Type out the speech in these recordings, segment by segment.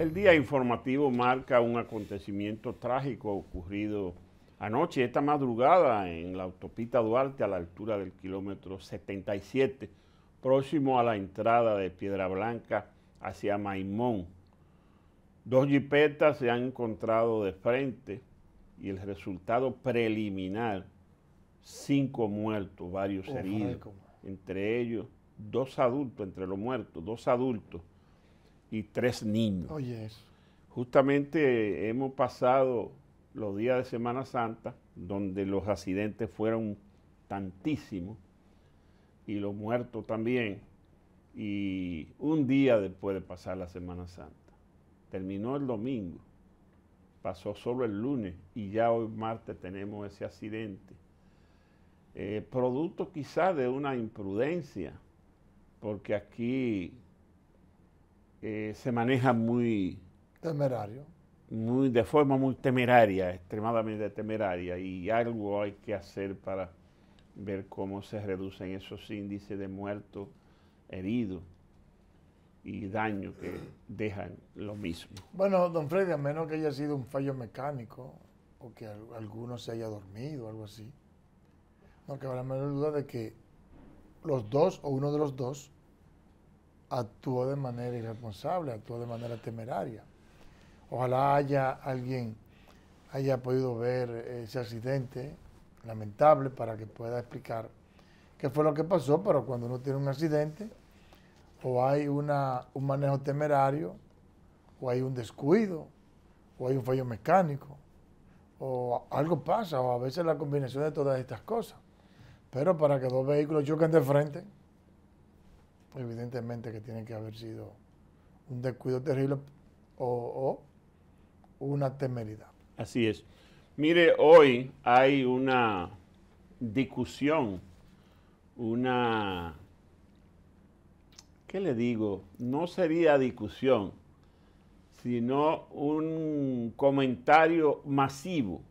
El día informativo marca un acontecimiento trágico ocurrido anoche, esta madrugada, en la autopista Duarte, a la altura del kilómetro 77, próximo a la entrada de Piedra Blanca hacia Maimón. Dos jipetas se han encontrado de frente y el resultado preliminar, cinco muertos, varios heridos, entre ellos dos adultos, entre los muertos, dos adultos y tres niños. Justamente hemos pasado los días de Semana Santa, donde los accidentes fueron tantísimos y los muertos también. Y un día después de pasar la Semana Santa, terminó el domingo, pasó solo el lunes y ya hoy martes tenemos ese accidente. Eh, producto quizás de una imprudencia, porque aquí eh, se maneja muy... Temerario. Muy, de forma muy temeraria, extremadamente temeraria, y algo hay que hacer para ver cómo se reducen esos índices de muertos, heridos y daños que dejan lo mismo. Bueno, don Freddy, a menos que haya sido un fallo mecánico o que alguno se haya dormido o algo así, no cabe la menor duda de que los dos o uno de los dos actuó de manera irresponsable, actuó de manera temeraria. Ojalá haya alguien haya podido ver ese accidente lamentable para que pueda explicar qué fue lo que pasó, pero cuando uno tiene un accidente o hay una, un manejo temerario, o hay un descuido, o hay un fallo mecánico, o algo pasa, o a veces la combinación de todas estas cosas. Pero para que dos vehículos choquen de frente, evidentemente que tiene que haber sido un descuido terrible o, una temeridad. Así es. Mire, hoy hay una discusión, una, ¿qué le digo? No sería discusión, sino un comentario masivo,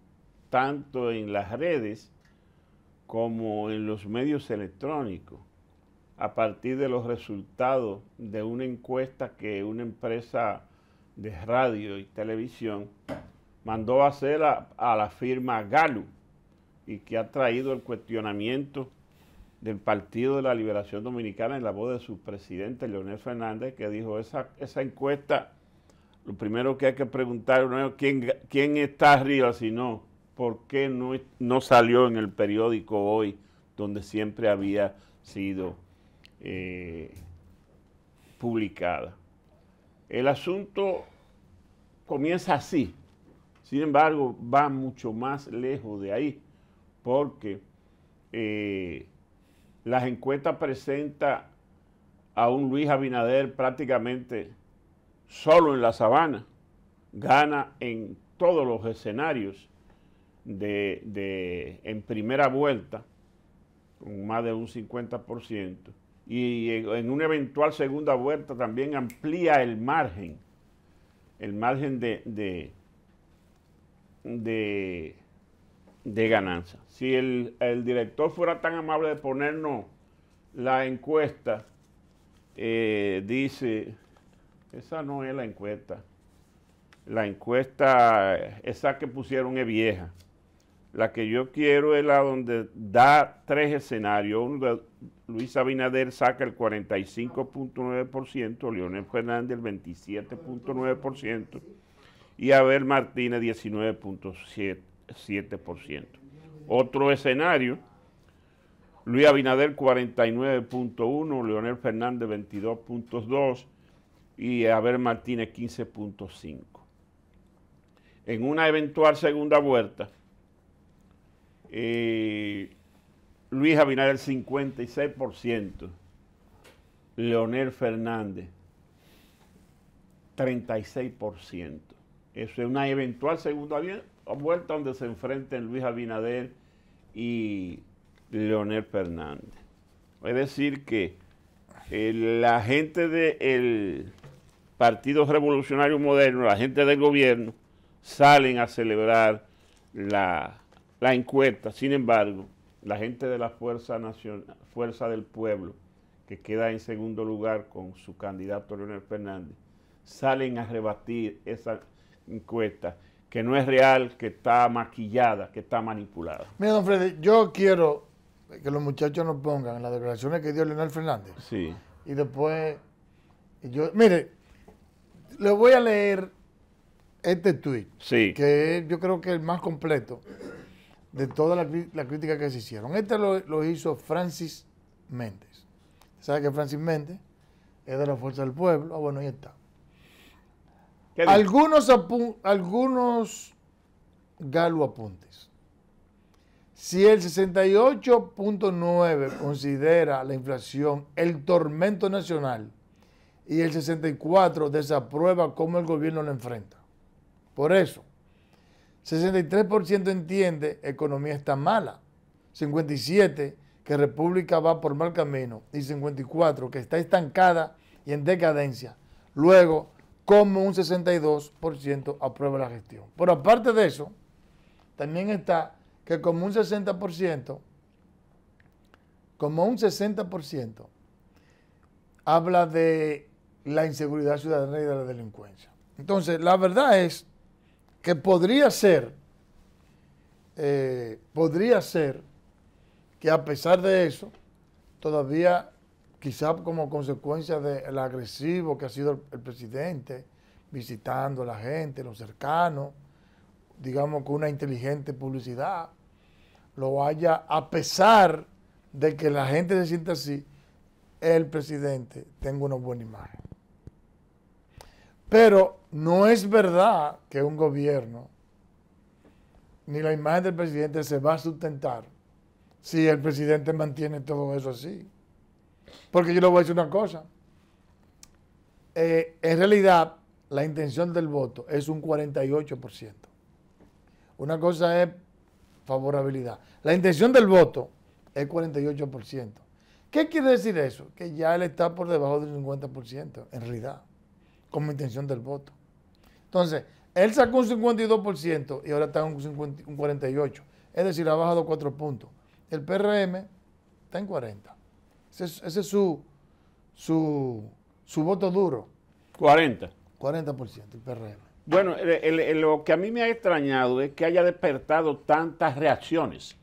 tanto en las redes como en los medios electrónicos, a partir de los resultados de una encuesta que una empresa de radio y televisión mandó hacer a, la firma Galu y que ha traído el cuestionamiento del Partido de la Liberación Dominicana en la voz de su presidente Leonel Fernández, que dijo, esa, esa encuesta, lo primero que hay que preguntar no es quién, quién está arriba, sino por qué no salió en el periódico hoy, donde siempre había sido eh, publicada. El asunto comienza así, sin embargo va mucho más lejos de ahí, porque eh, las encuestas presentan a un Luis Abinader prácticamente solo en la sabana, gana en todos los escenarios de, en primera vuelta, con más de un 50%, y eh, en una eventual segunda vuelta también amplía el margen, el margen de, de, de, ganancia. Si el, director fuera tan amable de ponernos la encuesta, eh, dice, esa no es la encuesta, la encuesta, esa que pusieron es vieja. La que yo quiero es la donde da tres escenarios. Luis Abinader saca el 45.9%, Leonel Fernández el 27.9% y Abel Martínez 19.7%. Otro escenario, Luis Abinader 49.1, Leonel Fernández 22.2 y Abel Martínez 15.5. En una eventual segunda vuelta, Luis Abinader, 56%. Leonel Fernández, 36%. Eso es una eventual segunda vuelta donde se enfrenten Luis Abinader y Leonel Fernández. Es decir, que eh, la gente del Partido Revolucionario Moderno, la gente del gobierno, salen a celebrar la la encuesta, sin embargo, la gente de la Fuerza, Nacional, Fuerza del Pueblo, que queda en segundo lugar con su candidato Leonel Fernández, salen a rebatir esa encuesta que no es real, que está maquillada, que está manipulada. Mira, don Freddy, yo quiero que los muchachos nos pongan en las declaraciones que dio Leonel Fernández. Sí. Y después, yo, mire, le voy a leer este tweet, sí. que yo creo que es el más completo de toda la, crítica que se hicieron. Este lo, hizo Francis Méndez. ¿Sabe que Francis Méndez es de la Fuerza del Pueblo? Ah, bueno, ahí está. Algunos, algunos galo apuntes. Si el 68.9 considera la inflación el tormento nacional y el 64 desaprueba cómo el gobierno lo enfrenta. Por eso, 63% entiende economía está mala, 57% que República va por mal camino y 54% que está estancada y en decadencia. Luego, como un 62% aprueba la gestión. Pero aparte de eso, también está que como un 60%, como un 60% habla de la inseguridad ciudadana y de la delincuencia. Entonces, la verdad es que podría ser, eh, podría ser que a pesar de eso, todavía quizá como consecuencia del agresivo que ha sido el, presidente, visitando a la gente, los cercanos, digamos con una inteligente publicidad, lo haya, a pesar de que la gente se sienta así, el presidente tenga una buena imagen. Pero no es verdad que un gobierno ni la imagen del presidente se va a sustentar si el presidente mantiene todo eso así. Porque yo le voy a decir una cosa. Eh, en realidad, la intención del voto es un 48%. Una cosa es favorabilidad. La intención del voto es 48%. ¿Qué quiere decir eso? Que ya él está por debajo del 50% en realidad, como intención del voto. Entonces, él sacó un 52% y ahora está en un, 48%. Es decir, ha bajado cuatro puntos. El PRM está en 40. Ese es, su, su, voto duro. 40. 40% el PRM. Bueno, lo que a mí me ha extrañado es que haya despertado tantas reacciones.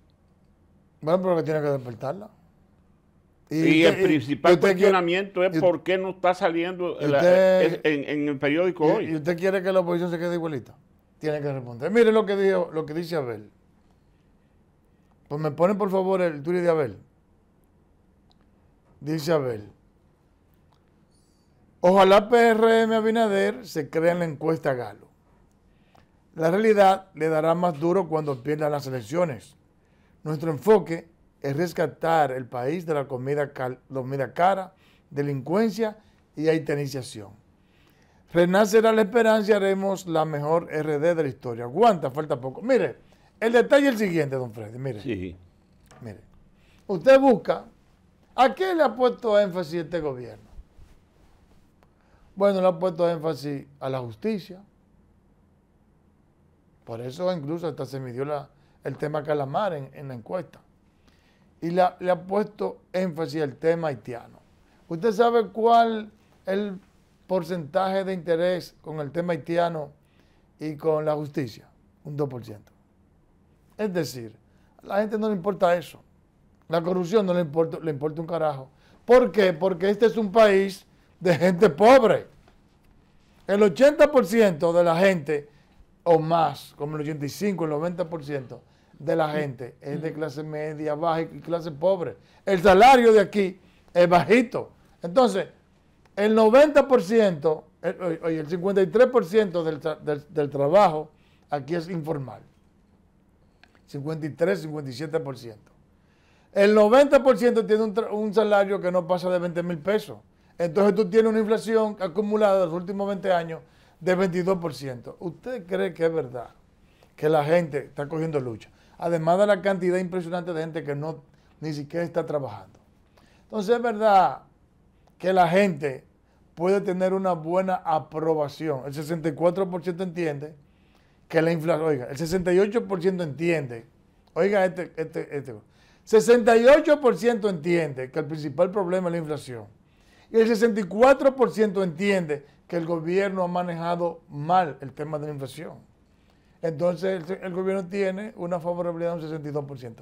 Bueno, pero que tiene que despertarla. Y, el principal cuestionamiento es por qué no está saliendo en, el periódico hoy. ¿Y usted quiere que la oposición se quede igualita? Tiene que responder. Mire lo que, dijo, lo que dice Abel. Pues me ponen por favor el tuyo de Abel. Dice Abel. Ojalá PRM Abinader se crea en la encuesta Galo. La realidad le dará más duro cuando pierdan las elecciones. Nuestro enfoque es rescatar el país de la comida, cara, delincuencia y haitianización. Renacerá la esperanza y haremos la mejor RD de la historia. Aguanta, falta poco. Mire, el detalle es el siguiente, don Freddy. Mire. Mire. Usted busca. ¿A qué le ha puesto énfasis este gobierno? Bueno, le ha puesto énfasis a la justicia. Por eso incluso hasta se midió el tema calamar en la encuesta y le ha puesto énfasis al tema haitiano. ¿Usted sabe cuál el porcentaje de interés con el tema haitiano y con la justicia? Un 2%. Es decir, a la gente no le importa eso. La corrupción no le importa, le importa un carajo. ¿Por qué? Porque este es un país de gente pobre. El 80% de la gente, o más, como el 85, el 90%, de la mm. gente es de mm. clase media, baja y clase pobre. El salario de aquí es bajito. Entonces, el 90%, el, eh, oye, el 53% del, del, trabajo aquí es informal. 53, 57%. El 90% tiene un, un salario que no pasa de 20 mil pesos. Entonces tú tienes una inflación acumulada de los últimos 20 años de 22%. ¿Usted cree que es verdad que la gente está cogiendo lucha? además de la cantidad impresionante de gente que no ni siquiera está trabajando. Entonces es verdad que la gente puede tener una buena aprobación. El 64% entiende que la inflación, oiga, el 68% entiende, oiga, este, este, este, 68% entiende que el principal problema es la inflación. Y el 64% entiende que el gobierno ha manejado mal el tema de la inflación entonces el, gobierno tiene una favorabilidad de un 62%.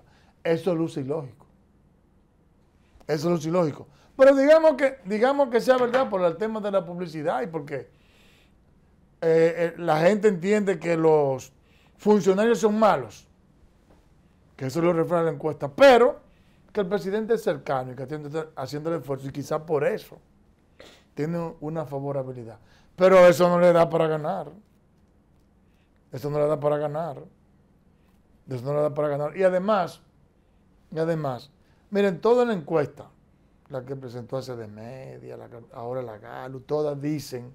Eso luce ilógico. Eso luce ilógico. Pero digamos que, digamos que sea verdad por el tema de la publicidad y porque eh, eh, la gente entiende que los funcionarios son malos, que eso lo refleja la encuesta, pero que el presidente es cercano y que está haciendo el esfuerzo y quizás por eso tiene una favorabilidad. Pero eso no le da para ganar. Eso no le da para ganar. Eso no le da para ganar. Y además, y además, miren, toda la encuesta, la que presentó hace de media, ahora la Galo, todas dicen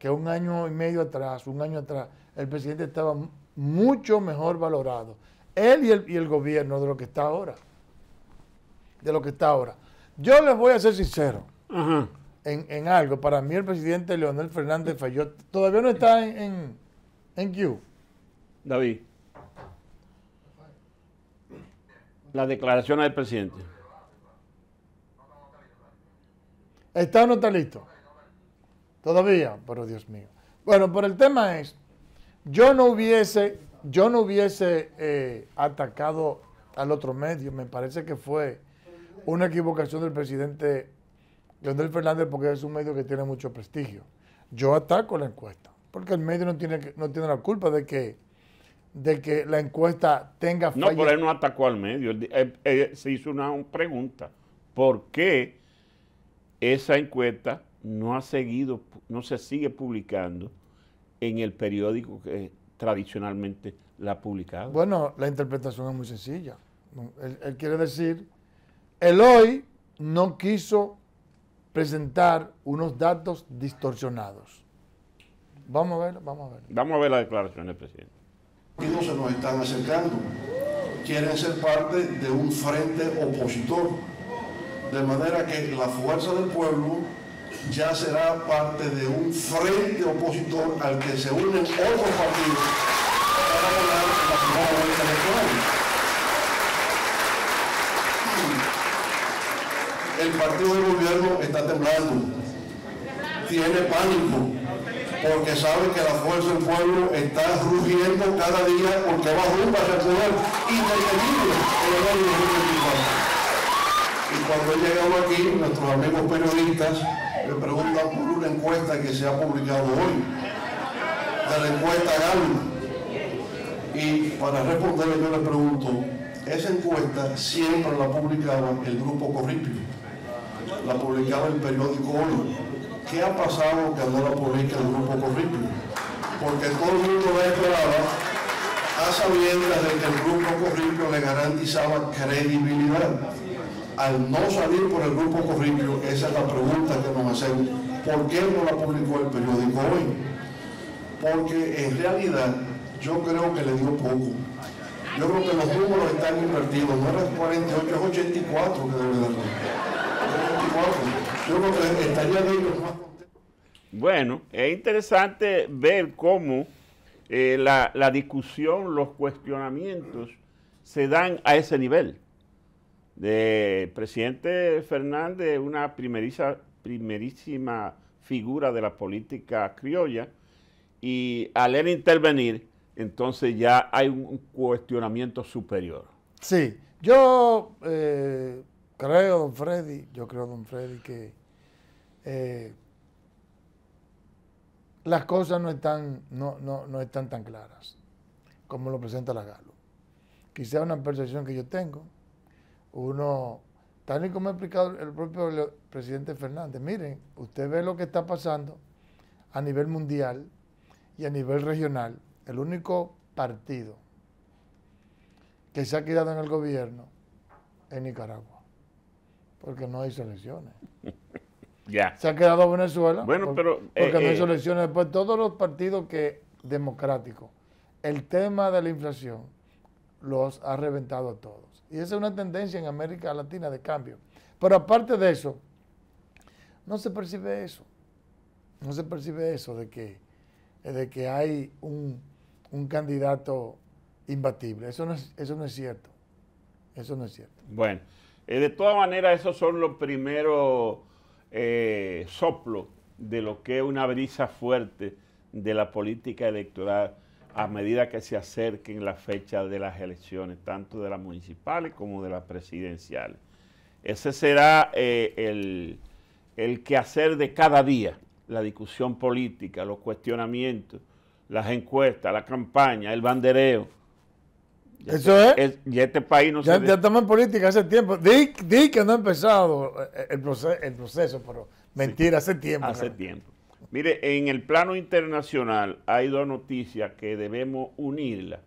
que un año y medio atrás, un año atrás, el presidente estaba mucho mejor valorado. Él y el, gobierno de lo que está ahora. De lo que está ahora. Yo les voy a ser sincero en, algo. Para mí el presidente Leonel Fernández falló. Todavía no está en Thank you. David. La declaración del presidente. ¿Está o no está listo? Todavía, pero Dios mío. Bueno, por el tema es, yo no hubiese, yo no hubiese eh, atacado al otro medio. Me parece que fue una equivocación del presidente Leonel Fernández porque es un medio que tiene mucho prestigio. Yo ataco la encuesta. Porque el medio no tiene, no tiene la culpa de que, de que la encuesta tenga fallas. No, pero él no atacó al medio. se hizo una pregunta. ¿Por qué esa encuesta no, ha seguido, no se sigue publicando en el periódico que tradicionalmente la ha publicado? Bueno, la interpretación es muy sencilla. Él, quiere decir, El hoy no quiso presentar unos datos distorsionados. Vamos a ver vamos a ver. Vamos a ver la declaración del presidente. no se nos están acercando. Quieren ser parte de un frente opositor. De manera que la fuerza del pueblo ya será parte de un frente opositor al que se unen otros partidos para ganar la vuelta electoral. El partido del gobierno está temblando, tiene pánico, porque saben que la fuerza del pueblo está rugiendo cada día porque va rumbo hacia el poder en el año Y cuando llegamos aquí, nuestros amigos periodistas me preguntan por una encuesta que se ha publicado hoy, de la encuesta GAN. Y para responderle yo le pregunto, esa encuesta siempre la publicaba el grupo Corripio, la publicaba el periódico Hoy ¿qué ha pasado que no la publica el grupo currículo? Porque todo el mundo la esperaba a sabiendas de que el grupo currículo le garantizaba credibilidad. Al no salir por el grupo currículo, esa es la pregunta que nos hacemos, ¿por qué no la publicó el periódico hoy? Porque en realidad yo creo que le dio poco. Yo creo que los números están invertidos, no era 48, es 84 que debe dar. 84. Bueno, es interesante ver cómo eh, la, discusión, los cuestionamientos se dan a ese nivel. De, el presidente Fernández, una primerísima figura de la política criolla, y al él intervenir, entonces ya hay un cuestionamiento superior. Sí, yo eh, creo, don Freddy, yo creo, don Freddy, que eh, las cosas no están, no, están tan claras como lo presenta la Galo. Quizá una percepción que yo tengo. Uno, tal y como ha explicado el propio presidente Fernández, miren, usted ve lo que está pasando a nivel mundial y a nivel regional. El único partido que se ha quedado en el gobierno es Nicaragua, porque no hay selecciones Se ha quedado Venezuela. Bueno, pero. Eh, porque no elecciones. Eh, Después, todos los partidos que democráticos, el tema de la inflación los ha reventado a todos. Y esa es una tendencia en América Latina de cambio. Pero aparte de eso, no se percibe eso. No se percibe eso de que, eh, de que hay un, candidato imbatible. Eso no, es, eso no es cierto. Eso no es cierto. Bueno, de todas maneras, esos son los primeros eh, soplo de lo que es una brisa fuerte de la política electoral a medida que se acerquen las fechas de las elecciones, tanto de las municipales como de las presidenciales. Ese será eh, el, el quehacer de cada día, la discusión política, los cuestionamientos, las encuestas, la campaña, el bandereo, eso es. y este país no ya, Ya estamos en política hace tiempo. Di, di que no ha empezado eh, eh, el, proceso el proceso, pero mentira, hace tiempo. Hace tiempo. Mire, en el plano internacional hay dos noticias que debemos unirla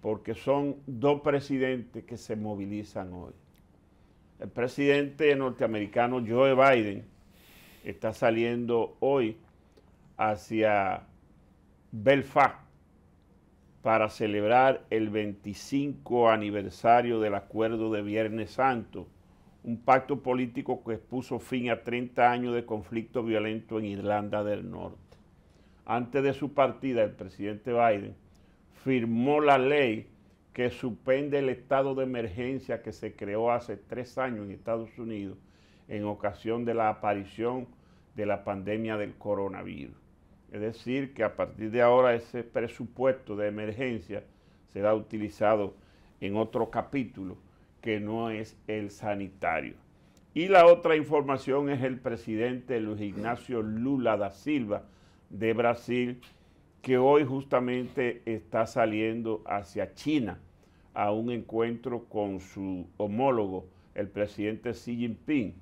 porque son dos presidentes que se movilizan hoy. El presidente norteamericano Joe Biden está saliendo hoy hacia Belfast para celebrar el 25 aniversario del acuerdo de Viernes Santo, un pacto político que puso fin a 30 años de conflicto violento en Irlanda del Norte. Antes de su partida, el presidente Biden firmó la ley que suspende el estado de emergencia que se creó hace tres años en Estados Unidos en ocasión de la aparición de la pandemia del coronavirus. Es decir, que a partir de ahora ese presupuesto de emergencia será utilizado en otro capítulo que no es el sanitario. Y la otra información es el presidente Luis Ignacio Lula da Silva de Brasil, que hoy justamente está saliendo hacia China a un encuentro con su homólogo, el presidente Xi Jinping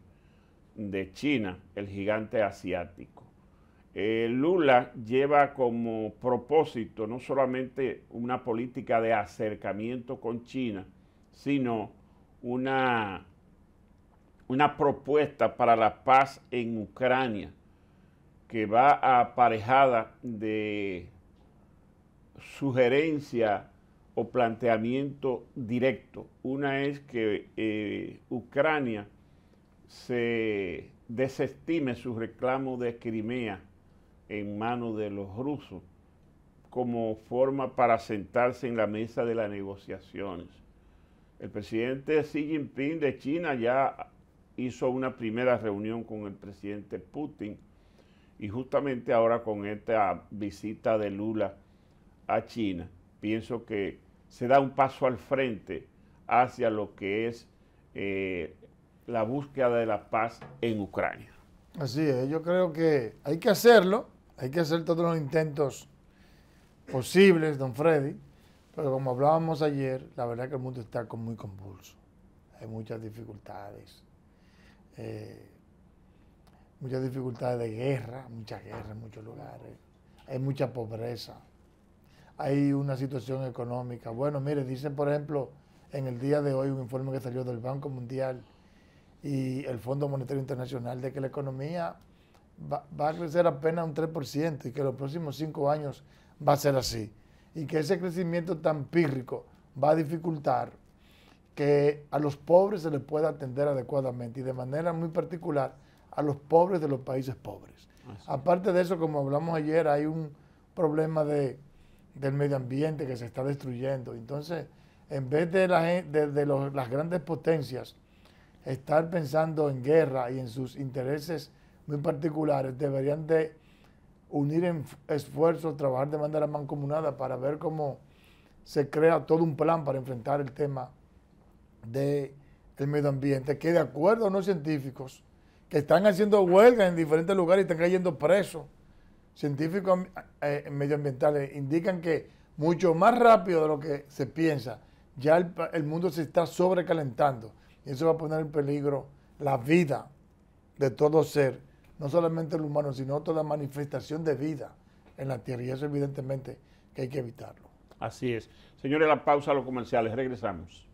de China, el gigante asiático. Eh, Lula lleva como propósito no solamente una política de acercamiento con China, sino una, una propuesta para la paz en Ucrania que va aparejada de sugerencia o planteamiento directo. Una es que eh, Ucrania se desestime su reclamo de Crimea en manos de los rusos como forma para sentarse en la mesa de las negociaciones. El presidente Xi Jinping de China ya hizo una primera reunión con el presidente Putin y justamente ahora con esta visita de Lula a China, pienso que se da un paso al frente hacia lo que es eh, la búsqueda de la paz en Ucrania. Así es, yo creo que hay que hacerlo hay que hacer todos los intentos posibles, don Freddy, pero como hablábamos ayer, la verdad es que el mundo está muy convulso. Hay muchas dificultades, eh, muchas dificultades de guerra, muchas guerras en muchos lugares, hay mucha pobreza, hay una situación económica. Bueno, mire, dicen por ejemplo en el día de hoy un informe que salió del Banco Mundial y el Fondo Monetario Internacional de que la economía va, a crecer apenas un 3% y que los próximos cinco años va a ser así. Y que ese crecimiento tan pírrico va a dificultar que a los pobres se les pueda atender adecuadamente y de manera muy particular a los pobres de los países pobres. Aparte de eso, como hablamos ayer, hay un problema del medio ambiente que se está destruyendo. Entonces, en vez de, la, de los, las grandes potencias estar pensando en guerra y en sus intereses muy particulares, deberían de unir esfuerzos, trabajar de manera mancomunada para ver cómo se crea todo un plan para enfrentar el tema del medio ambiente, que de acuerdo a los científicos que están haciendo huelga en diferentes lugares y están cayendo presos, científicos eh, medioambientales indican que mucho más rápido de lo que se piensa, ya el, el mundo se está sobrecalentando y eso va a poner en peligro la vida de todo ser no solamente el humano, sino toda la manifestación de vida en la tierra. Y eso evidentemente que hay que evitarlo. Así es. Señores, la pausa a los comerciales. Regresamos.